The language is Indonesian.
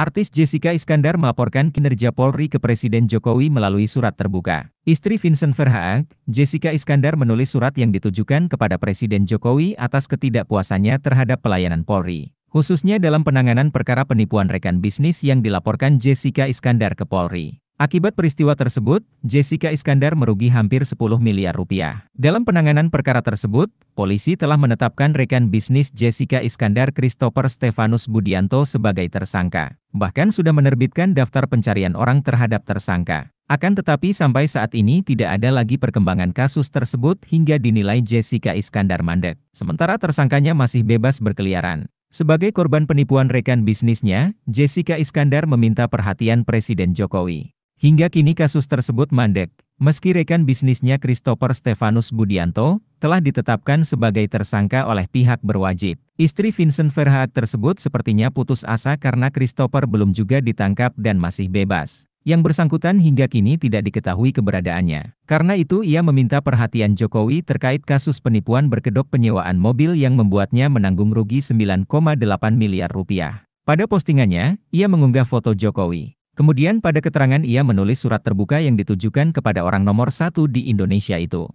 Artis Jessica Iskandar melaporkan kinerja Polri ke Presiden Jokowi melalui surat terbuka. Istri Vincent Verhaag, Jessica Iskandar menulis surat yang ditujukan kepada Presiden Jokowi atas ketidakpuasannya terhadap pelayanan Polri, khususnya dalam penanganan perkara penipuan rekan bisnis yang dilaporkan Jessica Iskandar ke Polri. Akibat peristiwa tersebut, Jessica Iskandar merugi hampir 10 miliar rupiah. Dalam penanganan perkara tersebut, polisi telah menetapkan rekan bisnis Jessica Iskandar Christopher Stefanus Budianto sebagai tersangka. Bahkan sudah menerbitkan daftar pencarian orang terhadap tersangka. Akan tetapi sampai saat ini tidak ada lagi perkembangan kasus tersebut hingga dinilai Jessica Iskandar mandek. Sementara tersangkanya masih bebas berkeliaran. Sebagai korban penipuan rekan bisnisnya, Jessica Iskandar meminta perhatian Presiden Jokowi. Hingga kini kasus tersebut mandek, meski rekan bisnisnya Christopher Stefanus Budianto, telah ditetapkan sebagai tersangka oleh pihak berwajib. Istri Vincent Verhaat tersebut sepertinya putus asa karena Christopher belum juga ditangkap dan masih bebas. Yang bersangkutan hingga kini tidak diketahui keberadaannya. Karena itu ia meminta perhatian Jokowi terkait kasus penipuan berkedok penyewaan mobil yang membuatnya menanggung rugi 9,8 miliar rupiah. Pada postingannya, ia mengunggah foto Jokowi. Kemudian pada keterangan ia menulis surat terbuka yang ditujukan kepada orang nomor satu di Indonesia itu.